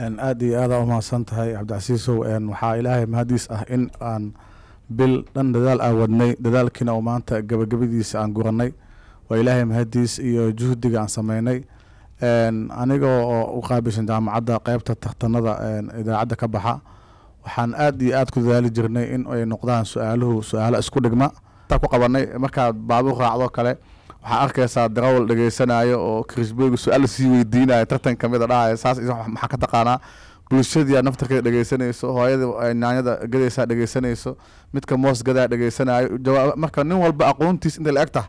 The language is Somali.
aad iyo aada umahadsan tahay cabdicasiisow waxaa ilaahay mahadiis ah in aan bil dhan dadaal aan wadnay dadaalkiina oo maanta gabagabadiisa aan guranay waa ilaahay mahadiis iyo juhdiga aan sameynay aniga oo u qaabilsan jaamacadda qeybta tartanada idaacadda ka baxa waxaan aad iyo aad ku dadaali jirnay in ay noqdaan su-aaluhu su-aalo isku dhigma ku qabanay markaad baabu raacdo kale waxaa arkaysaa darawal dhegeysanaayo oo krisbeyga su-aal sii weydiinayo tartan kamid a dhahaya saas maxaa ka taqaanaa bulshadia naftarkeeda dhegaysanayso hooyada naanyada gadaysaa dhegeysanayso midka moos gadaa dhegaysanayo jawaab marka nin walba aqoontiis intay la eg taha